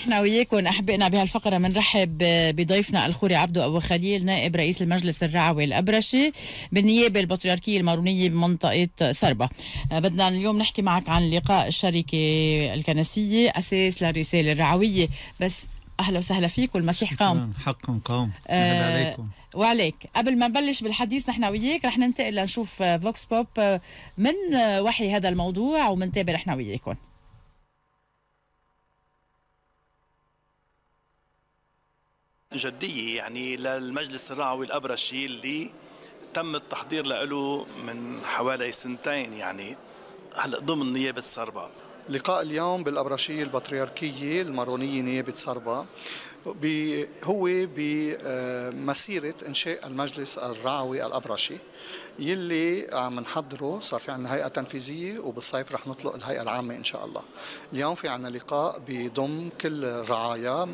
نحن وياكم احبائنا بهالفقره بنرحب بضيفنا الخوري عبدو ابو خليل نائب رئيس المجلس الرعوي الابرشي بالنيابه البطريركيه المارونيه بمنطقه سربا بدنا اليوم نحكي معك عن لقاء الشركه الكنسيه اساس للرساله الرعويه بس اهلا وسهلا فيك والمسيح قام حقا قام آه، عليكم وعليك قبل ما نبلش بالحديث نحن وياك رح ننتقل لنشوف فوكس بوب آه، من آه، وحي هذا الموضوع ومنتابع نحن وياكم جدية يعني للمجلس الرعوي الأبرشي اللي تم التحضير له من حوالي سنتين يعني هلا ضمن نيابة صربا لقاء اليوم بالأبرشية البطريركية المارونية نيابة صربا هو بمسيرة إنشاء المجلس الرعوي الأبرشي يلي عم نحضره صار في عندنا هيئه تنفيذيه وبالصيف رح نطلق الهيئه العامه ان شاء الله اليوم في عندنا لقاء بيضم كل الرعايا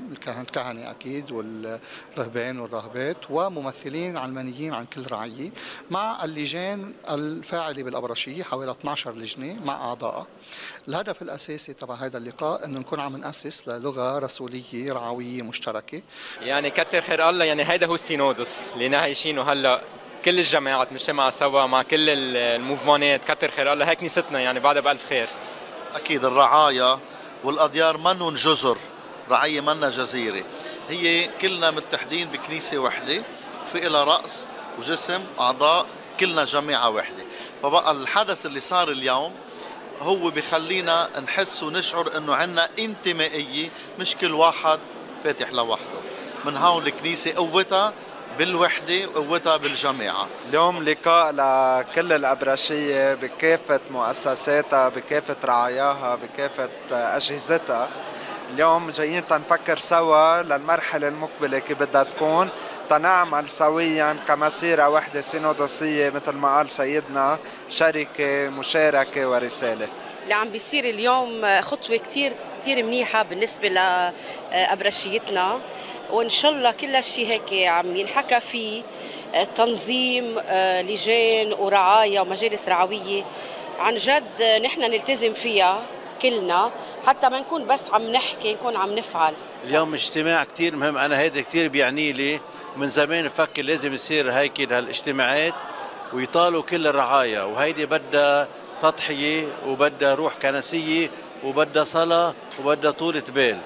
الكهنه اكيد والرهبان والراهبات وممثلين علمانيين عن كل رعيه مع اللجان الفاعله بالابرشيه حوالي 12 لجنه مع اعضائها الهدف الاساسي تبع هذا اللقاء انه نكون عم ناسس للغه رسوليه رعويه مشتركه يعني كتر خير الله يعني هذا هو السينودس اللي نعيشينه هلا كل الجماعات نجتمع سوا مع كل الموفمانات كتر خير الله هيك نيستنا يعني بعدها بألف خير أكيد الرعايا والأديار منن جزر رعاية منا جزيرة هي كلنا متحدين بكنيسة وحدة في إلى رأس وجسم أعضاء كلنا جماعة وحدة فبقى الحدث اللي صار اليوم هو بخلينا نحس ونشعر انه عنا انتمائية مش كل واحد فاتح لوحده من هون الكنيسة قوتها بالوحدة وقوتها بالجماعة اليوم لقاء لكل الأبرشية بكافة مؤسساتها بكافة رعاياها بكافة أجهزتها اليوم جايين تنفكر سوا للمرحلة المقبلة كيف بدها تكون تنعمل سويا كمسيرة واحدة سينودوسية مثل ما قال سيدنا شركة مشاركة ورسالة اللي عم بيصير اليوم خطوة كتير كتير منيحة بالنسبة لأبرشيتنا وان شاء الله كل شيء هيك عم ينحكى فيه آه، تنظيم آه، لجان ورعايا ومجالس رعويه عن جد آه، نحن نلتزم فيها كلنا حتى ما نكون بس عم نحكي نكون عم نفعل اليوم اجتماع كثير مهم انا هيدا كثير بيعني لي من زمان بفكر لازم يصير هيك هالاجتماعات ويطالوا كل الرعايا وهيدي بدها تضحيه وبدها روح كنسيه وبدها صلاه وبدها طولة بال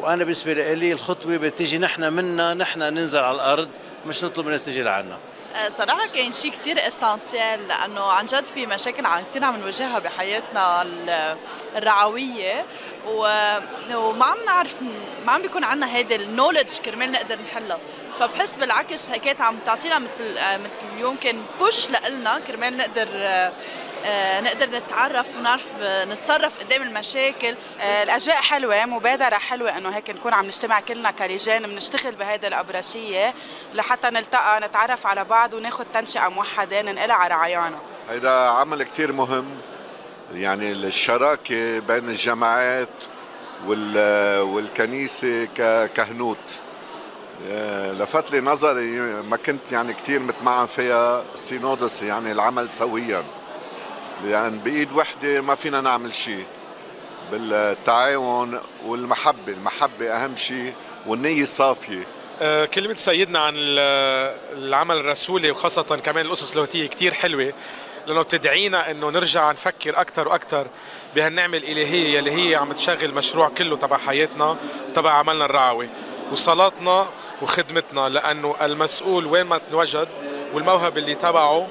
وانا بالنسبه لي الخطوه بتيجي نحن منا نحن ننزل على الارض مش نطلب الناس تيجي لعنا أه، صراحة كان شيء كثير اسانسيال لأنه عن جد في مشاكل عم كثير عم نواجهها بحياتنا الرعوية وما عم نعرف ما عم بيكون عندنا هيدا النولج كرمال نقدر نحلها فبحس بالعكس هيك عم تعطينا مثل آه، مثل اليوم كان بوش لنا كرمال نقدر آه، آه، نقدر نتعرف ونعرف نتصرف قدام المشاكل الاجواء حلوه مبادره حلوه انه هيك نكون عم نجتمع كلنا كرجال بنشتغل بهيدي الابرشيه لحتى نلتقى نتعرف على بعض وناخذ تنشئه موحده ننقلها على رعايانا هيدا عمل كثير مهم يعني الشراكه بين الجماعات والكنيسه كهنوت آه، لفت لي نظري ما كنت يعني كثير متمعن فيها سينودس يعني العمل سويا لأن يعني بإيد وحدة ما فينا نعمل شيء بالتعاون والمحبة المحبة أهم شيء والنية صافية آه، كلمة سيدنا عن العمل الرسولي وخاصة كمان الأسس اللوتية كتير حلوة لأنه بتدعينا أنه نرجع نفكر أكثر وأكثر بهالنعمة الإلهية اللي هي عم تشغل مشروع كله تبع حياتنا وتبع عملنا الرعوي وصلاتنا وخدمتنا لانه المسؤول وين ما توجد والموهبه اللي تبعه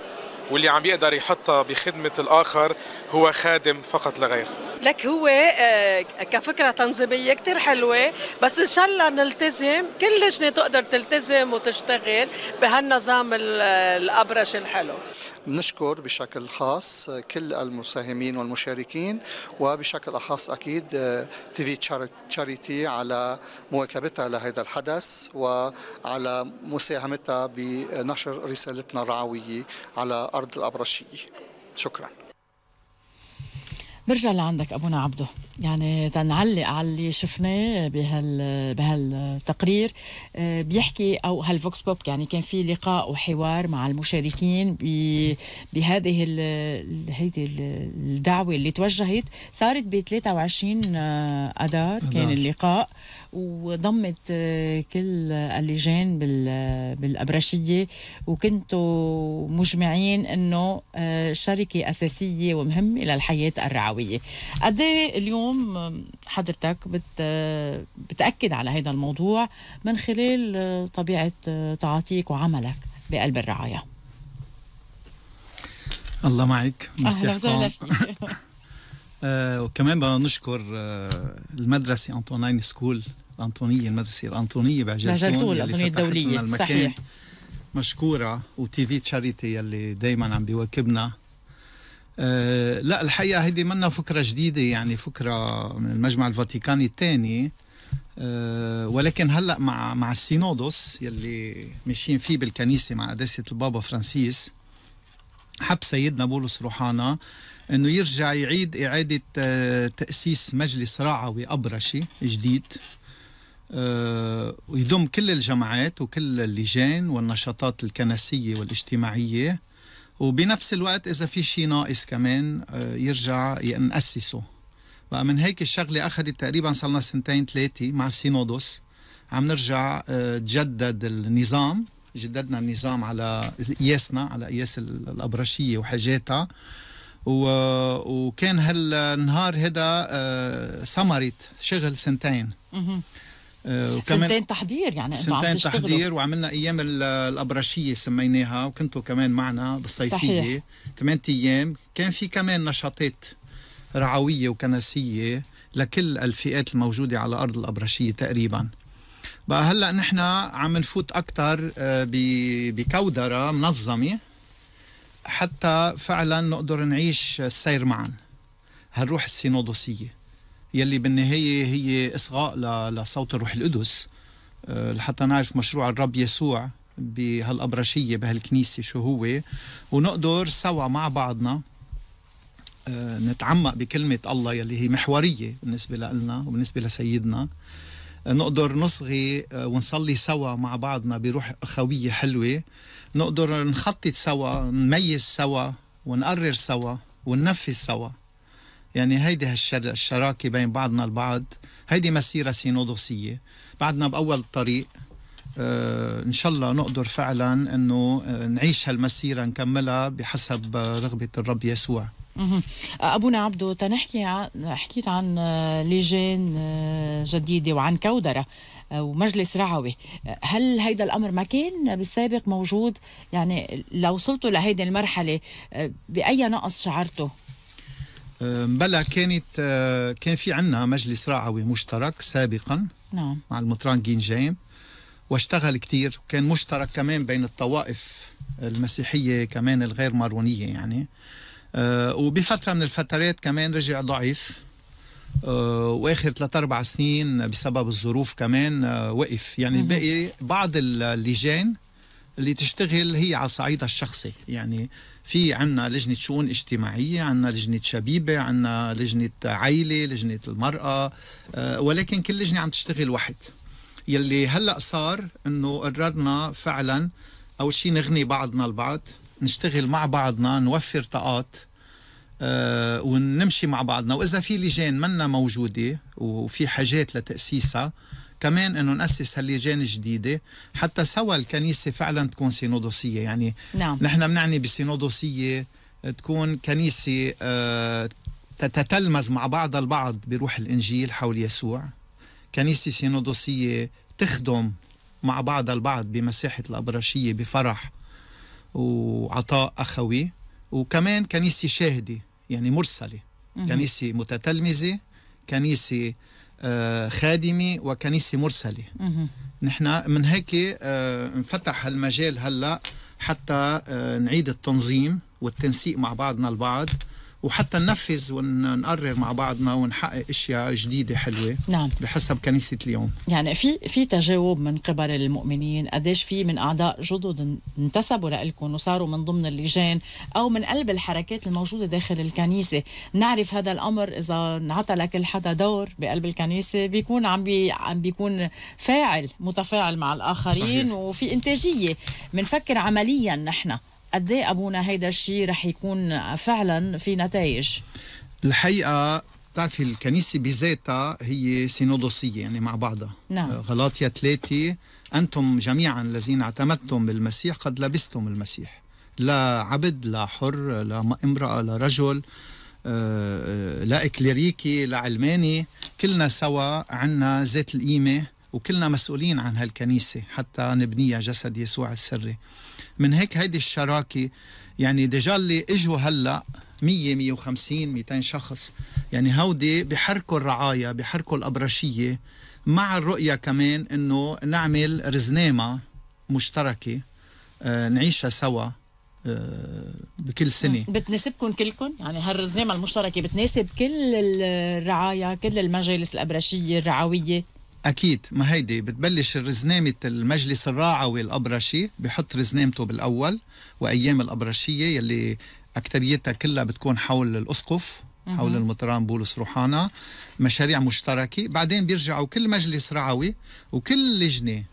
واللي عم يقدر يحطها بخدمه الاخر هو خادم فقط لغير لك هو آه، كفكره تنظيميه كثير حلوه بس ان شاء الله نلتزم كل لجنه تقدر تلتزم وتشتغل بهالنظام الابرش الحلو بنشكر بشكل خاص كل المساهمين والمشاركين وبشكل اخص اكيد آه، تي في تشاريتي على مواكبتها لهذا الحدث وعلى مساهمتها بنشر رسالتنا الرعويه على ارض الابرشيه شكرا برجع لعندك ابونا عبده يعني تنعلق على اللي شفناه بهال بهالتقرير آه، بيحكي او هالفوكس بوب يعني كان في لقاء وحوار مع المشاركين بهذه هيدي الدعوه اللي توجهت صارت ب 23 اذار آه، كان اللقاء وضمت آه، كل اللجان بالابرشيه وكنتوا مجمعين انه آه، شركه اساسيه ومهمه للحياه الرعويه قد إيه اليوم حضرتك بت آه، بتاكد على هذا الموضوع من خلال طبيعه تعاطيك وعملك بقلب الرعايه الله معك اهلا وسهلا فيك وكمان بدنا نشكر المدرسة أنطوناين سكول الأنطونية المدرسة الأنطونية بعجلتون الأنطونية الدولية صحيح مشكورة وتي في تشاريتي يلي دايما عم بيواكبنا أه لا الحقيقة هيدي منا فكرة جديدة يعني فكرة من المجمع الفاتيكاني الثاني أه ولكن هلا مع مع السينودوس يلي ماشيين فيه بالكنيسة مع قداسة البابا فرانسيس حب سيدنا بولس روحانا انه يرجع يعيد اعاده آه، تاسيس مجلس راعوي ابرشي جديد ويضم آه، كل الجماعات وكل اللجان والنشاطات الكنسية والاجتماعية وبنفس الوقت إذا في شيء ناقص كمان آه، يرجع نأسسه بقى من هيك الشغلة أخذت تقريبا صلنا سنتين ثلاثة مع السينودوس عم نرجع آه، تجدد النظام جددنا النظام على قياسنا على قياس الأبرشية وحاجاتها وكان هالنهار هذا ثمرة شغل سنتين آه، وكمان سنتين تحضير يعني انتم سنتين عم تحضير وعملنا ايام الابرشيه سميناها وكنتوا كمان معنا بالصيفيه ثمان ايام كان في كمان نشاطات رعويه وكنسيه لكل الفئات الموجوده على ارض الابرشيه تقريبا بقى هلا نحن عم نفوت اكثر آه، بكودره منظمه حتى فعلا نقدر نعيش السير معا هنروح السينودوسيه يلي بالنهاية هي إصغاء لصوت الروح القدس آه، لحتى نعرف مشروع الرب يسوع بهالأبرشية بهالكنيسة شو هو ونقدر سوا مع بعضنا آه، نتعمق بكلمة الله يلي هي محورية بالنسبة لنا وبالنسبة لسيدنا آه، نقدر نصغي ونصلي سوا مع بعضنا بروح أخوية حلوة نقدر نخطط سوا نميز سوا ونقرر سوا وننفذ سوا يعني هيدي هالشراكة بين بعضنا البعض هيدي مسيرة سينودوسية بعدنا بأول الطريق آه ان شاء الله نقدر فعلا انه آه نعيش هالمسيره نكملها بحسب آه رغبه الرب يسوع ابونا عبدو تنحكي حكيت عن آه، لجان آه، جديده وعن كودره آه، ومجلس رعوي هل هيدا الامر ما كان بالسابق موجود يعني لو وصلتوا لهيدي المرحله باي نقص شعرتوا بلا كانت أه، كان في عندنا مجلس رعوي مشترك سابقا نعم مع المطران جينجيم واشتغل كثير وكان مشترك كمان بين الطوائف المسيحية كمان الغير مارونية يعني أه، وبفترة من الفترات كمان رجع ضعيف أه، واخر ثلاث اربع سنين بسبب الظروف كمان وقف يعني باقي بعض اللجان اللي تشتغل هي على صعيدها الشخصي يعني في عنا لجنة شؤون اجتماعية عنا لجنة شبيبة عنا لجنة عائلة لجنة المرأة آه، ولكن كل لجنة عم تشتغل وحد يلي هلأ صار أنه قررنا فعلا أول شيء نغني بعضنا البعض نشتغل مع بعضنا نوفر طاقات آه، ونمشي مع بعضنا وإذا في لجان منا موجودة وفي حاجات لتأسيسها كمان انه ناسس هاللجان جديده حتى سوا الكنيسه فعلا تكون سينودوسيه يعني نعم. نحن بنعني بسينودوسيه تكون كنيسه آه، تتلمز مع بعض البعض بروح الانجيل حول يسوع كنيسه سينودوسيه تخدم مع بعض البعض بمساحه الابرشيه بفرح وعطاء اخوي وكمان كنيسه شاهده يعني مرسله كنيسه متتلمذه كنيسه آه، خادمي وكنيسة مرسلة نحن من هيك آه، انفتح هالمجال هلا حتى آه، نعيد التنظيم والتنسيق مع بعضنا البعض وحتى ننفذ ونقرر مع بعضنا ونحقق اشياء جديده حلوه نعم بحسب كنيسه اليوم يعني في في تجاوب من قبل المؤمنين قديش في من اعضاء جدد انتسبوا لكم وصاروا من ضمن اللجان او من قلب الحركات الموجوده داخل الكنيسه نعرف هذا الامر اذا انعطى لكل حدا دور بقلب الكنيسه بيكون عم بي عم بيكون فاعل متفاعل مع الاخرين صحيح. وفي انتاجيه بنفكر عمليا نحن قد إيه ابونا هيدا الشيء رح يكون فعلا في نتائج الحقيقه بتعرفي الكنيسه بذاتها هي سينودوسيه يعني مع بعضها نعم آه، غلاطيا ثلاثه انتم جميعا الذين اعتمدتم بالمسيح قد لبستم المسيح لا عبد لا حر لا امراه لا رجل آه، آه، لا اكليريكي لا علماني كلنا سوا عنا ذات القيمه وكلنا مسؤولين عن هالكنيسه حتى نبنيها جسد يسوع السري من هيك هيدي الشراكه يعني ديجا اللي اجوا هلا 100 150 200 شخص يعني هودي بحركوا الرعايه بحركوا الابرشيه مع الرؤيه كمان انه نعمل رزنامه مشتركه آه، نعيشها سوا آه، بكل سنة بتناسبكم كلكم يعني هالرزنامة المشتركة بتناسب كل الرعاية كل المجالس الأبرشية الرعوية أكيد ما هيدي بتبلش رزنامة المجلس الراعوي الأبرشي بحط رزنامته بالأول وأيام الأبرشية يلي أكتريتها كلها بتكون حول الأسقف حول المطران بولس روحانا مشاريع مشتركة بعدين بيرجعوا كل مجلس رعوي وكل لجنة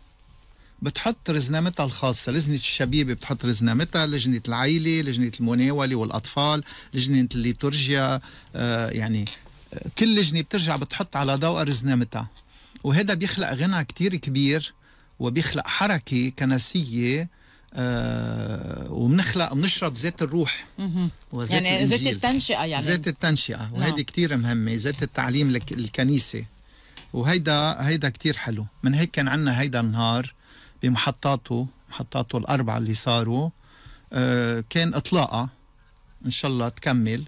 بتحط رزنامتها الخاصة لجنة الشبيبة بتحط رزنامتها لجنة العائلة لجنة المناولة والأطفال لجنة الليتورجيا آه يعني آه، كل لجنة بترجع بتحط على ضوء رزنامتها وهذا بيخلق غنى كتير كبير وبيخلق حركة كنسية آه وبنخلق بنشرب زيت الروح وزيت يعني زيت التنشئة يعني زيت التنشئة وهيدي نعم. كتير مهمة زيت التعليم الكنيسة وهيدا هيدا كتير حلو من هيك كان عنا هيدا النهار بمحطاته محطاته الأربعة اللي صاروا آه كان إطلاقة إن شاء الله تكمل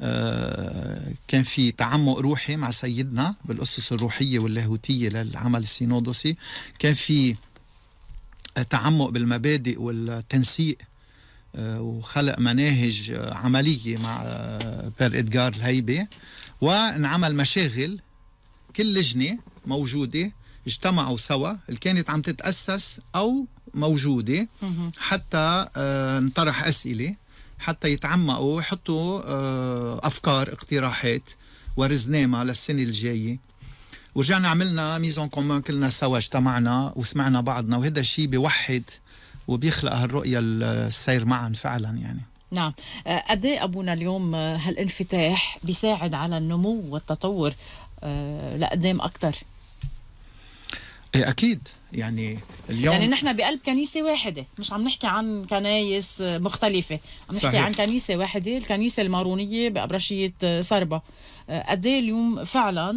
آه، كان في تعمق روحي مع سيدنا بالأسس الروحية واللاهوتية للعمل السينودوسي كان في تعمق بالمبادئ والتنسيق آه، وخلق مناهج عملية مع آه، بير إدغار الهيبة وانعمل مشاغل كل لجنة موجودة اجتمعوا سوا اللي كانت عم تتأسس أو موجودة حتى انطرح أسئلة حتى يتعمقوا ويحطوا آه، افكار اقتراحات ورزنامة للسنه الجايه ورجعنا عملنا ميزون كومون كلنا سوا اجتمعنا وسمعنا بعضنا وهذا الشيء بيوحد وبيخلق هالرؤية السير معا فعلا يعني نعم آه، قد إيه أبونا اليوم آه، هالانفتاح بيساعد على النمو والتطور لقدام أكثر إيه أكيد يعني اليوم يعني نحن بقلب كنيسة واحدة مش عم نحكي عن كنايس آه، مختلفة عم نحكي صحيح. عن كنيسة واحدة الكنيسة المارونية بأبرشية آه، سربا آه، قد إيه اليوم فعلا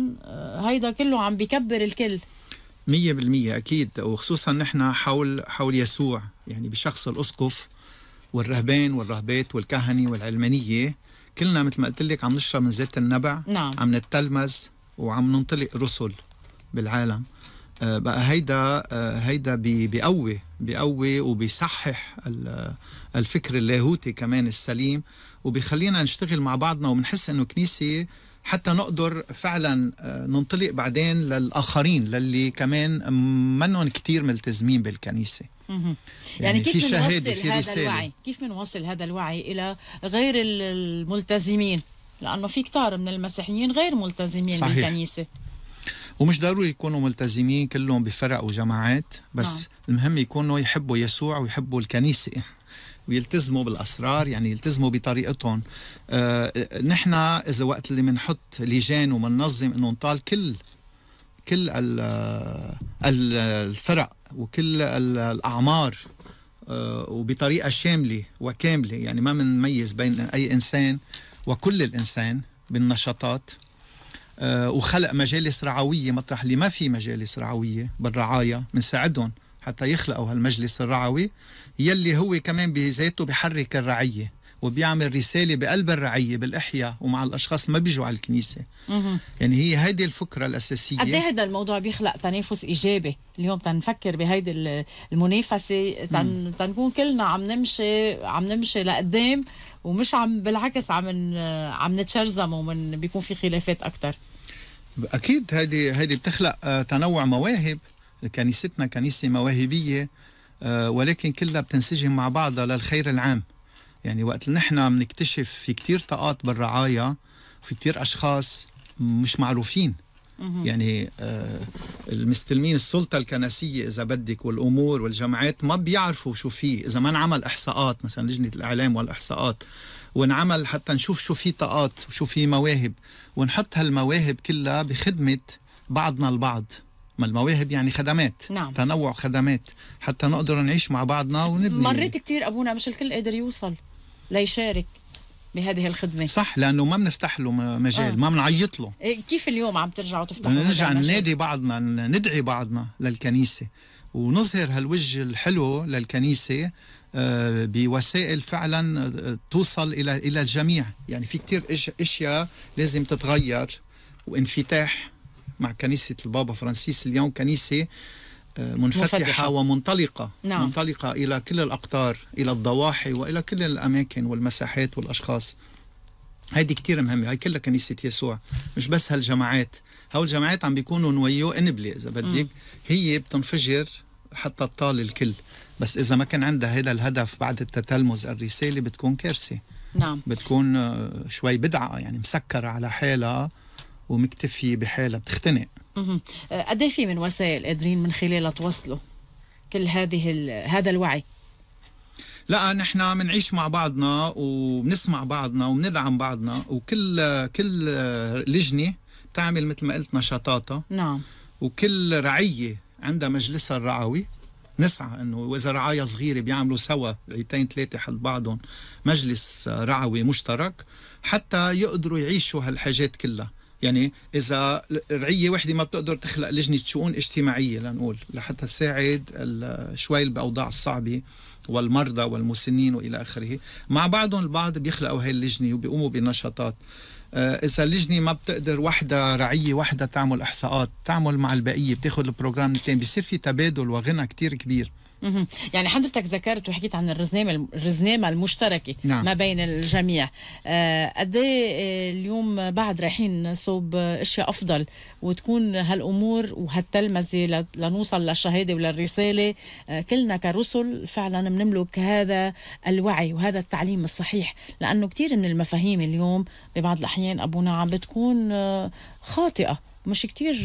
هيدا كله عم بكبر الكل مية بالمية أكيد وخصوصا نحن حول حول يسوع يعني بشخص الأسقف والرهبان والرهبات والكهنة والعلمانية كلنا مثل ما قلت لك عم نشرب من زيت النبع نعم. عم نتلمز وعم ننطلق رسل بالعالم بقى هيدا هيدا بقوي بقوي وبيصحح الفكر اللاهوتي كمان السليم وبيخلينا نشتغل مع بعضنا وبنحس انه كنيسه حتى نقدر فعلا آه، ننطلق بعدين للاخرين للي كمان منهم كتير ملتزمين بالكنيسه يعني, يعني كيف بنوصل هذا الوعي؟ كيف بنوصل هذا الوعي الى غير الملتزمين لانه في كتار من المسيحيين غير ملتزمين صحيح. بالكنيسه ومش ضروري يكونوا ملتزمين كلهم بفرق وجماعات بس آه. المهم يكونوا يحبوا يسوع ويحبوا الكنيسه ويلتزموا بالاسرار يعني يلتزموا بطريقتهم آه نحن اذا وقت اللي بنحط لجان ومننظم انه نطال كل كل آه، الفرق وكل الاعمار آه، وبطريقه شامله وكامله يعني ما بنميز بين اي انسان وكل الانسان بالنشاطات آه، وخلق مجالس رعوية مطرح اللي ما في مجالس رعوية بالرعاية بنساعدهم حتى يخلقوا هالمجلس الرعوي يلي هو كمان بذاته بحرك الرعية وبيعمل رسالة بقلب الرعية بالإحياء ومع الأشخاص ما بيجوا على الكنيسة يعني هي هيدي الفكرة الأساسية قد هذا إيه الموضوع بيخلق تنافس إيجابي اليوم تنفكر بهيدي المنافسة تن... تنكون كلنا عم نمشي عم نمشي لقدام ومش عم بالعكس عم عم نتشرزم ومن بيكون في خلافات أكتر اكيد هذه هذه بتخلق آه، تنوع مواهب كنيستنا كنيسه مواهبيه آه، ولكن كلها بتنسجم مع بعضها للخير العام يعني وقت نحن بنكتشف في كتير طاقات بالرعاية في كتير أشخاص مش معروفين يعني آه، المستلمين السلطة الكنسية إذا بدك والأمور والجماعات ما بيعرفوا شو في إذا ما انعمل إحصاءات مثلا لجنة الإعلام والإحصاءات ونعمل حتى نشوف شو في طاقات وشو في مواهب ونحط هالمواهب كلها بخدمة بعضنا البعض ما المواهب يعني خدمات نعم. تنوع خدمات حتى نقدر نعيش مع بعضنا ونبني مريت كتير أبونا مش الكل قادر يوصل ليشارك بهذه الخدمه صح لانه ما بنفتح له مجال آه. ما بنعيط له إيه، كيف اليوم عم ترجعوا تفتحوا نرجع ننادي بعضنا ندعي بعضنا للكنيسه ونظهر هالوجه الحلو للكنيسه آه، بوسائل فعلا آه، توصل الى الى الجميع يعني في كثير اشياء لازم تتغير وانفتاح مع كنيسه البابا فرانسيس اليوم كنيسه آه، منفتحة, مفتحة. ومنطلقة نعم. منطلقة إلى كل الأقطار إلى الضواحي وإلى كل الأماكن والمساحات والأشخاص هيدي كثير مهمة هاي كلها كنيسة يسوع مش بس هالجماعات هول الجماعات عم بيكونوا نويو انبلي إذا بدك هي بتنفجر حتى تطال الكل بس إذا ما كان عندها هذا الهدف بعد التتلمذ الرسالة بتكون كارثة نعم بتكون آه، شوي بدعة يعني مسكرة على حالها ومكتفية بحالها بتختنق آه، قد إيه في من وسائل قادرين من خلالها توصلوا كل هذه هذا الوعي لا نحن بنعيش مع بعضنا وبنسمع بعضنا وبندعم بعضنا وكل كل لجنه بتعمل مثل ما قلت نشاطاتها نعم وكل رعيه عندها مجلسها الرعوي نسعى انه واذا رعايا صغيره بيعملوا سوا رعيتين ثلاثه حد بعضهم مجلس رعوي مشترك حتى يقدروا يعيشوا هالحاجات كلها يعني اذا رعيه وحده ما بتقدر تخلق لجنه شؤون اجتماعيه لنقول لحتى تساعد شوي باوضاع الصعبه والمرضى والمسنين والى اخره مع بعضهم البعض بيخلقوا هاي اللجنه وبيقوموا بنشاطات آه، اذا اللجنه ما بتقدر وحده رعيه وحده تعمل احصاءات تعمل مع البقيه بتاخذ البروجرام الثاني بيصير في تبادل وغنى كتير كبير يعني حضرتك ذكرت وحكيت عن الرزنامه الرزنامه المشتركه نعم. ما بين الجميع آه، قد إيه اليوم بعد رايحين صوب اشياء افضل وتكون هالامور وهالتلمذه لنوصل للشهاده وللرساله آه، كلنا كرسل فعلا بنملك هذا الوعي وهذا التعليم الصحيح لانه كثير من المفاهيم اليوم ببعض الاحيان ابونا عم بتكون آه، خاطئه مش كتير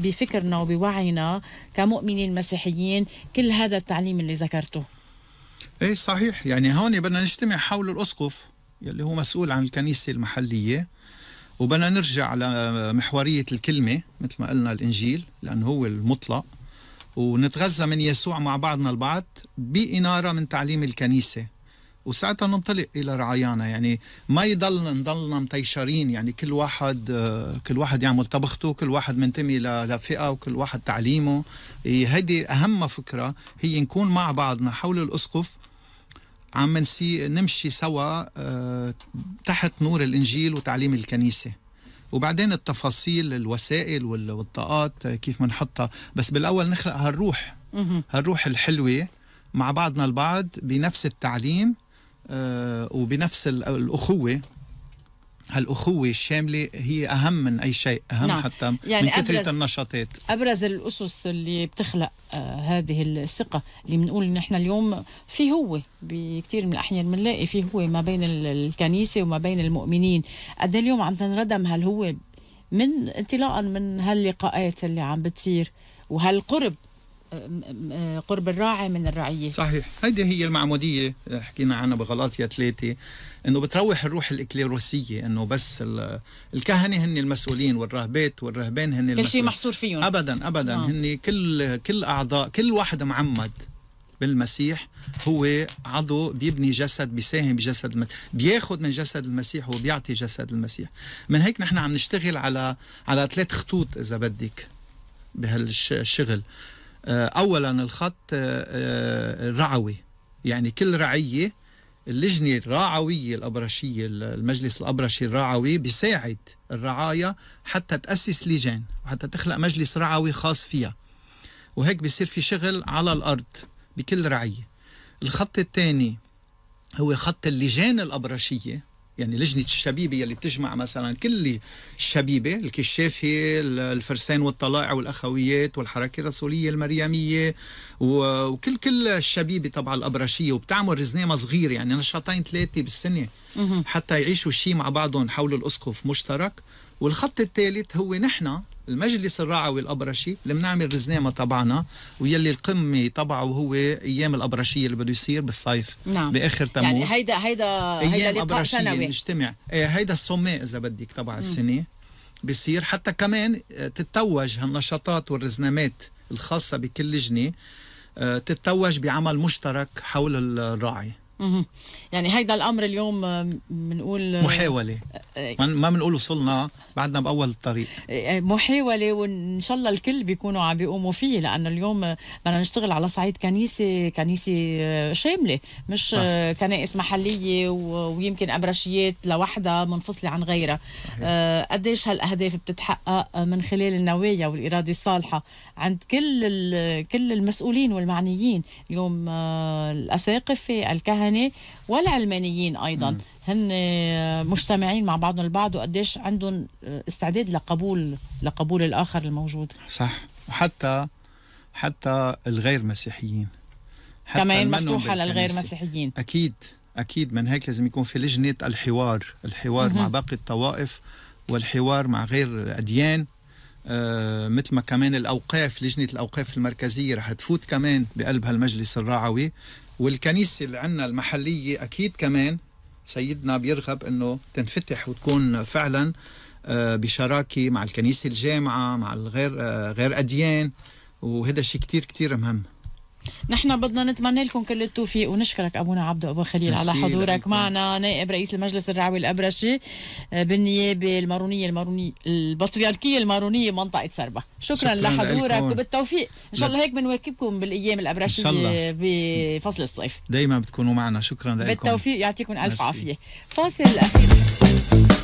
بفكرنا وبوعينا كمؤمنين مسيحيين كل هذا التعليم اللي ذكرته ايه صحيح يعني هون بدنا نجتمع حول الاسقف يلي هو مسؤول عن الكنيسه المحليه وبدنا نرجع لمحوريه الكلمه مثل ما قلنا الانجيل لانه هو المطلق ونتغذى من يسوع مع بعضنا البعض بإنارة من تعليم الكنيسة وساعتها ننطلق الى رعايانا يعني ما يضل نضلنا مطيشرين يعني كل واحد كل واحد يعمل طبخته كل واحد منتمي لفئه وكل واحد تعليمه إيه، هيدي اهم فكره هي نكون مع بعضنا حول الاسقف عم نسي نمشي سوا آه، تحت نور الانجيل وتعليم الكنيسه وبعدين التفاصيل الوسائل والطاقات آه، كيف بنحطها بس بالاول نخلق هالروح هالروح الحلوه مع بعضنا البعض بنفس التعليم آه، وبنفس الأخوة هالأخوة الشاملة هي أهم من أي شيء أهم نعم. حتى يعني من كثرة النشاطات أبرز الأسس اللي بتخلق آه هذه الثقة اللي بنقول نحن اليوم في هو بكثير من الأحيان بنلاقي في هو ما بين الكنيسة وما بين المؤمنين قد إيه اليوم عم تنردم هل هو من انطلاقا من هاللقاءات اللي عم بتصير وهالقرب قرب الراعي من الرعيه صحيح هيدي هي المعموديه حكينا عنها بغلاطيا ثلاثه انه بتروح الروح الاكليروسيه انه بس الكهنه هن المسؤولين والراهبات والرهبان هن المسؤولين كل شيء محصور فيهم ابدا ابدا آه. هن كل كل اعضاء كل واحد معمد بالمسيح هو عضو بيبني جسد بيساهم بجسد المسيح بياخد من جسد المسيح وبيعطي جسد المسيح من هيك نحن عم نشتغل على على ثلاث خطوط اذا بدك بهالشغل آه، اولا الخط آه، آه، الرعوي يعني كل رعيه اللجنه الراعويه الابرشيه المجلس الابرشي الراعوي بيساعد الرعايا حتى تاسس لجان وحتى تخلق مجلس رعوي خاص فيها وهيك بيصير في شغل على الارض بكل رعيه الخط الثاني هو خط اللجان الابرشيه يعني لجنة الشبيبة اللي بتجمع مثلا كل الشبيبة الكشافة الفرسان والطلائع والأخويات والحركة الرسولية المريمية وكل كل الشبيبة تبع الأبرشية وبتعمل رزنامة صغير يعني نشاطين ثلاثة بالسنة حتى يعيشوا شيء مع بعضهم حول الأسقف مشترك والخط الثالث هو نحن المجلس الرعوي الابرشي اللي بنعمل رزنامه تبعنا ويلي القمه تبعه هو ايام الابرشيه اللي بده يصير بالصيف نعم. باخر يعني تموز يعني هيدا هيدا هيدا لقاء سنوي بنجتمع إيه، هيدا السومي اذا بدك تبع السنه بصير حتى كمان آه، تتوج هالنشاطات والرزنامات الخاصه بكل لجنه آه، تتوج بعمل مشترك حول الراعي يعني هيدا الامر اليوم بنقول آه، محاوله ما بنقول وصلنا بعدنا باول الطريق إيه، محاوله وان شاء الله الكل بيكونوا عم بيقوموا فيه لانه اليوم بدنا نشتغل على صعيد كنيسه كنيسه آه، شامله مش صح. آه، كنائس محليه ويمكن ابرشيات لوحدها منفصله عن غيرها آه، قديش هالاهداف بتتحقق من خلال النوايا والاراده الصالحه عند كل كل المسؤولين والمعنيين اليوم الاساقفه الكهنه والعلمانيين ايضا م. هن مجتمعين مع بعضهم البعض وقديش عندهم استعداد لقبول لقبول الاخر الموجود صح وحتى حتى الغير مسيحيين حتى كمان مفتوحه للغير مسيحيين اكيد اكيد من هيك لازم يكون في لجنه الحوار الحوار مع باقي الطوائف والحوار مع غير الاديان آه مثل ما كمان الاوقاف لجنه الاوقاف المركزيه رح تفوت كمان بقلب هالمجلس الرعوي والكنيسه اللي عندنا المحليه اكيد كمان سيدنا بيرغب انه تنفتح وتكون فعلا آه، بشراكه مع الكنيسه الجامعه مع الغير آه، غير اديان وهذا شيء كتير كتير مهم نحن بدنا نتمنى لكم كل التوفيق ونشكرك ابونا عبدو ابو خليل على حضورك معنا نائب رئيس المجلس الرعوي الابرشي آه، بالنيابه المارونيه المارونيه البطريركيه المارونيه منطقه سربا شكرا, شكرا لحضورك وبالتوفيق ان شاء الله هيك بنواكبكم بالايام الابرشيه بفصل الصيف دائما بتكونوا معنا شكرا لكم بالتوفيق يعطيكم الف عافيه فاصل اخير